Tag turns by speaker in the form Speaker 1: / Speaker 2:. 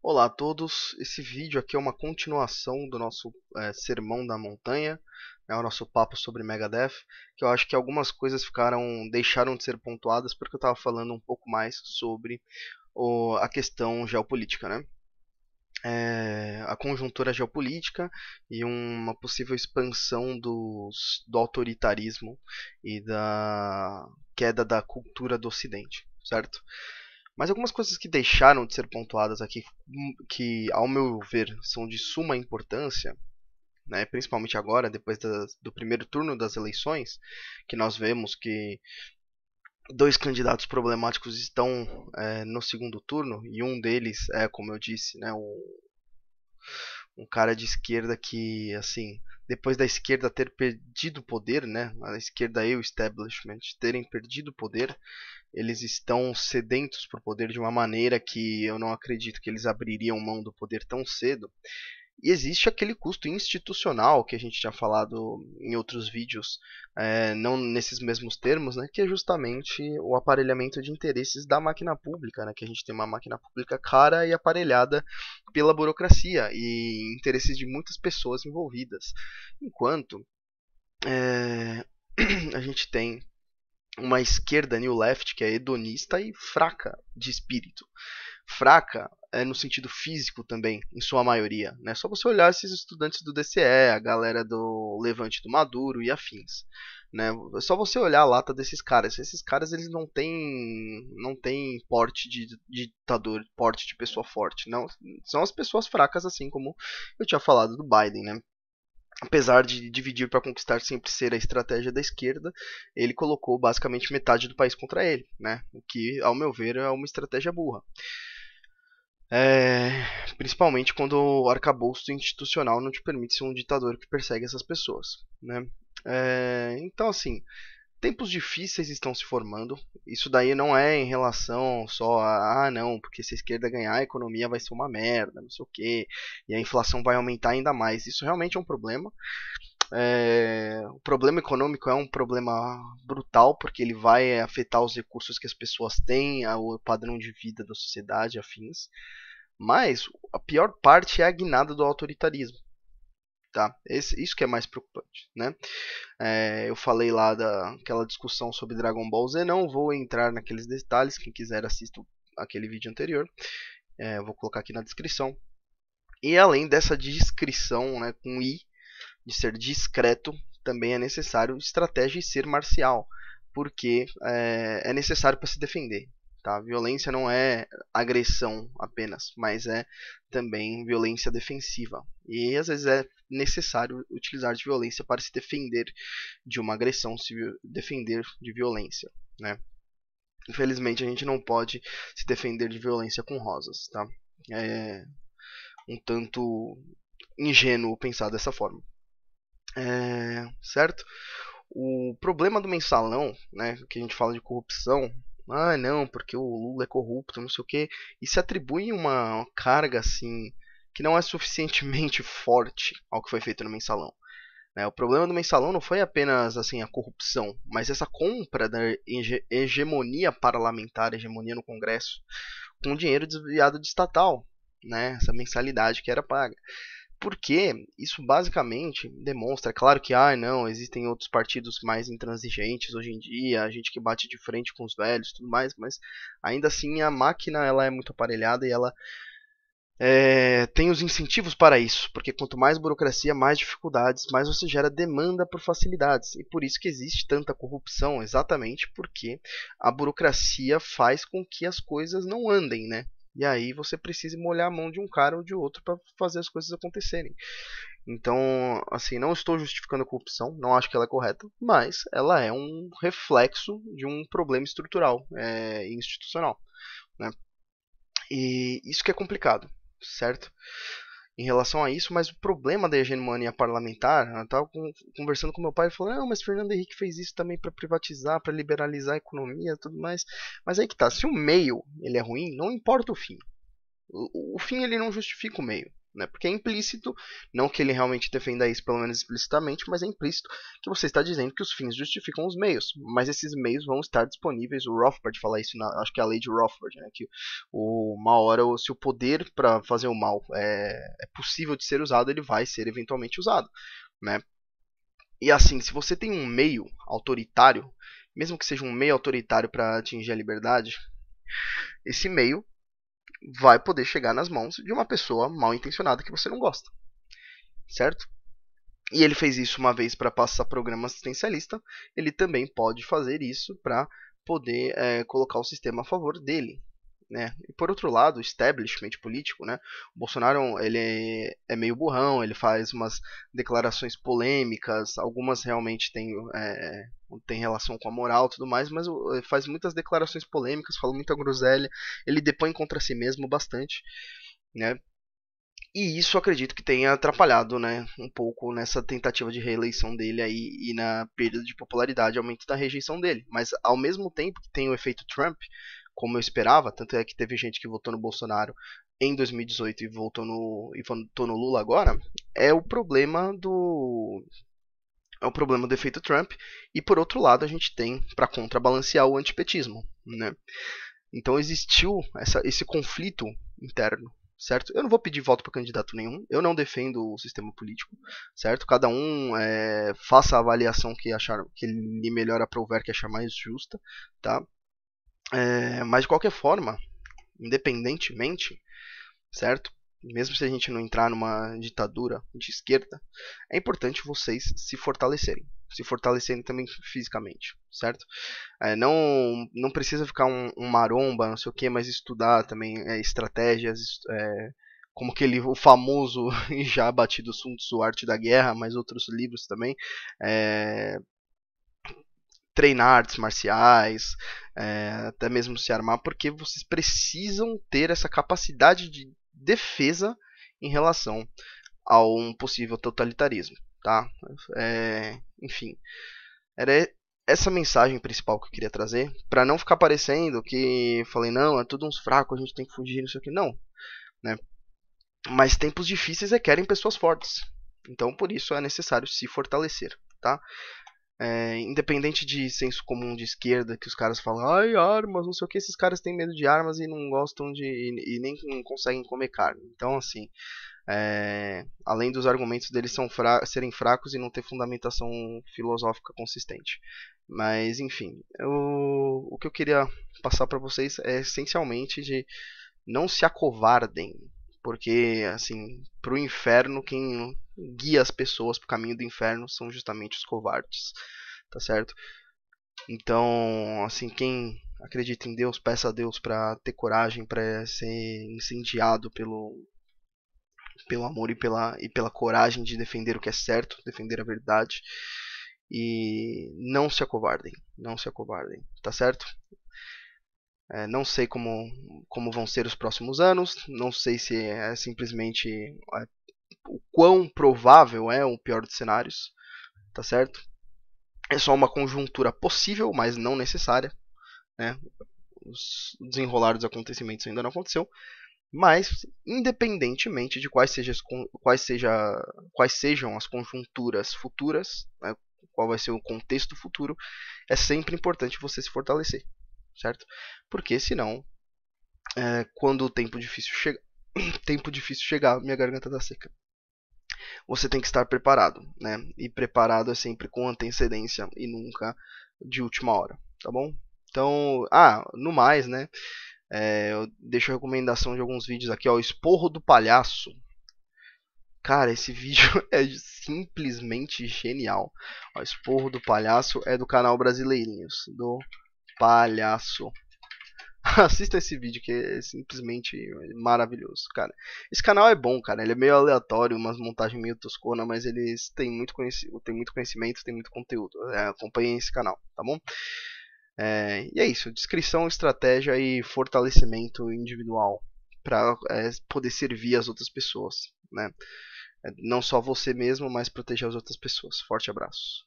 Speaker 1: Olá a todos, esse vídeo aqui é uma continuação do nosso é, Sermão da Montanha, né, o nosso papo sobre Megadeth, que eu acho que algumas coisas ficaram deixaram de ser pontuadas porque eu estava falando um pouco mais sobre o, a questão geopolítica, né? É, a conjuntura geopolítica e uma possível expansão dos, do autoritarismo e da queda da cultura do Ocidente, certo? Mas algumas coisas que deixaram de ser pontuadas aqui, hum, que ao meu ver são de suma importância, né, principalmente agora, depois da, do primeiro turno das eleições, que nós vemos que dois candidatos problemáticos estão é, no segundo turno, e um deles é, como eu disse, né, um, um cara de esquerda que, assim, depois da esquerda ter perdido poder, né, a esquerda e o establishment terem perdido poder, eles estão sedentos por poder de uma maneira que eu não acredito que eles abririam mão do poder tão cedo. E existe aquele custo institucional que a gente tinha falado em outros vídeos, é, não nesses mesmos termos, né, que é justamente o aparelhamento de interesses da máquina pública, né, que a gente tem uma máquina pública cara e aparelhada pela burocracia e interesses de muitas pessoas envolvidas. Enquanto é, a gente tem uma esquerda new left que é hedonista e fraca de espírito. Fraca é no sentido físico também, em sua maioria. Né? Só você olhar esses estudantes do DCE, a galera do Levante do Maduro e afins. Né? É só você olhar a lata desses caras. Esses caras eles não têm não têm porte de, de ditador, porte de pessoa forte. Não, são as pessoas fracas assim como eu tinha falado do Biden, né? apesar de dividir para conquistar sempre ser a estratégia da esquerda, ele colocou basicamente metade do país contra ele, né? O que, ao meu ver, é uma estratégia burra. É... principalmente quando o arcabouço institucional não te permite ser um ditador que persegue essas pessoas, né? É... então, assim, Tempos difíceis estão se formando. Isso daí não é em relação só a, ah, não, porque se a esquerda ganhar, a economia vai ser uma merda, não sei o quê, e a inflação vai aumentar ainda mais. Isso realmente é um problema. É, o problema econômico é um problema brutal porque ele vai afetar os recursos que as pessoas têm, o padrão de vida da sociedade, afins. Mas a pior parte é a guinada do autoritarismo. Tá? Esse, isso que é mais preocupante. Né? É, eu falei lá daquela discussão sobre Dragon Ball Z, não vou entrar naqueles detalhes, quem quiser assista aquele vídeo anterior. É, vou colocar aqui na descrição. E além dessa descrição né, com I, de ser discreto, também é necessário estratégia e ser marcial, porque é, é necessário para se defender. Tá? Violência não é agressão apenas, mas é também violência defensiva. E às vezes é necessário utilizar de violência para se defender de uma agressão, se defender de violência, né? Infelizmente a gente não pode se defender de violência com rosas, tá? É um tanto ingênuo pensar dessa forma. É, certo? O problema do mensalão, né, que a gente fala de corrupção, ah, não, porque o Lula é corrupto, não sei o quê. E se atribui uma carga, assim, que não é suficientemente forte ao que foi feito no mensalão. Né? O problema do mensalão não foi apenas assim a corrupção, mas essa compra da hegemonia parlamentar, hegemonia no Congresso, com dinheiro desviado de estatal, né? essa mensalidade que era paga. Porque isso basicamente demonstra, é claro que, ah, não, existem outros partidos mais intransigentes hoje em dia, a gente que bate de frente com os velhos tudo mais, mas ainda assim a máquina ela é muito aparelhada e ela é, tem os incentivos para isso, porque quanto mais burocracia, mais dificuldades, mais você gera demanda por facilidades. E por isso que existe tanta corrupção, exatamente porque a burocracia faz com que as coisas não andem, né? E aí você precisa molhar a mão de um cara ou de outro para fazer as coisas acontecerem. Então, assim, não estou justificando a corrupção, não acho que ela é correta, mas ela é um reflexo de um problema estrutural e é, institucional. Né? E isso que é complicado, certo? em relação a isso, mas o problema da hegemonia parlamentar, eu estava conversando com meu pai, e falou, mas Fernando Henrique fez isso também para privatizar, para liberalizar a economia tudo mais. Mas aí que tá, se o meio ele é ruim, não importa o fim. O, o fim ele não justifica o meio. Né? Porque é implícito, não que ele realmente defenda isso, pelo menos explicitamente, mas é implícito que você está dizendo que os fins justificam os meios. Mas esses meios vão estar disponíveis. O Rothbard fala isso, na, acho que é a lei de Rothbard, né? que o, uma hora, se o poder para fazer o mal é, é possível de ser usado, ele vai ser eventualmente usado. Né? E assim, se você tem um meio autoritário, mesmo que seja um meio autoritário para atingir a liberdade, esse meio vai poder chegar nas mãos de uma pessoa mal intencionada que você não gosta. Certo? E ele fez isso uma vez para passar programa assistencialista, ele também pode fazer isso para poder é, colocar o sistema a favor dele né? E por outro lado, o establishment político, né? O Bolsonaro ele é meio burrão, ele faz umas declarações polêmicas, algumas realmente têm é, tem relação com a moral e tudo mais, mas faz muitas declarações polêmicas, fala muita groselha, ele depõe contra si mesmo bastante, né? E isso acredito que tenha atrapalhado né, um pouco nessa tentativa de reeleição dele aí e na perda de popularidade, aumento da rejeição dele. Mas ao mesmo tempo que tem o efeito Trump, como eu esperava, tanto é que teve gente que votou no Bolsonaro em 2018 e votou no, e votou no Lula agora, é o problema do é o problema do efeito Trump, e por outro lado a gente tem para contrabalancear o antipetismo, né? Então existiu essa, esse conflito interno, certo? Eu não vou pedir voto para candidato nenhum, eu não defendo o sistema político, certo? Cada um é, faça a avaliação que achar que ele melhor aprover, que achar mais justa, tá? É, mas de qualquer forma, independentemente, certo? Mesmo se a gente não entrar numa ditadura de esquerda, é importante vocês se fortalecerem. Se fortalecerem também fisicamente, certo? É, não, não precisa ficar um, um, maromba, não sei o que, mas estudar também é, estratégias, é, como aquele o famoso e já batido assunto, Arte da Guerra, mas outros livros também, é, treinar artes marciais, é, até mesmo se armar, porque vocês precisam ter essa capacidade de defesa em relação a um possível totalitarismo, tá? É, enfim, era essa mensagem principal que eu queria trazer, para não ficar parecendo que falei não, é tudo uns fracos, a gente tem que fugir, não sei o que, não, né? Mas tempos difíceis requerem pessoas fortes, então por isso é necessário se fortalecer, tá? É, independente de senso comum de esquerda, que os caras falam, ai, armas, não sei o que, esses caras têm medo de armas e não gostam de. e, e nem conseguem comer carne. Então, assim, é, além dos argumentos deles fra serem fracos e não ter fundamentação filosófica consistente. Mas, enfim, eu, o que eu queria passar para vocês é essencialmente de não se acovardem porque assim, para o inferno quem guia as pessoas para o caminho do inferno são justamente os covardes, tá certo? Então, assim, quem acredita em Deus, peça a Deus para ter coragem para ser incendiado pelo pelo amor e pela e pela coragem de defender o que é certo, defender a verdade. E não se acovardem, não se acovardem, tá certo? É, não sei como, como vão ser os próximos anos, não sei se é simplesmente é, o quão provável é o pior dos cenários, tá certo? É só uma conjuntura possível, mas não necessária, né? Os desenrolar dos acontecimentos ainda não aconteceu, mas independentemente de quais, seja, quais, seja, quais sejam as conjunturas futuras, né? qual vai ser o contexto futuro, é sempre importante você se fortalecer certo? Porque senão, é, quando o tempo difícil chega, tempo difícil chegar, minha garganta está seca. Você tem que estar preparado, né? E preparado é sempre com antecedência e nunca de última hora, tá bom? Então, ah, no mais, né? É, eu deixo a recomendação de alguns vídeos aqui, ó. Esporro do Palhaço. Cara, esse vídeo é simplesmente genial. O Esporro do Palhaço é do canal Brasileirinhos, do palhaço. Assista esse vídeo que é simplesmente maravilhoso, cara. Esse canal é bom, cara. Ele é meio aleatório, umas montagens meio toscona, mas eles têm muito, conheci têm muito conhecimento, tem muito conteúdo. É, acompanhem esse canal, tá bom? É, e é isso. Descrição, estratégia e fortalecimento individual para é, poder servir as outras pessoas, né? É, não só você mesmo, mas proteger as outras pessoas. Forte abraço.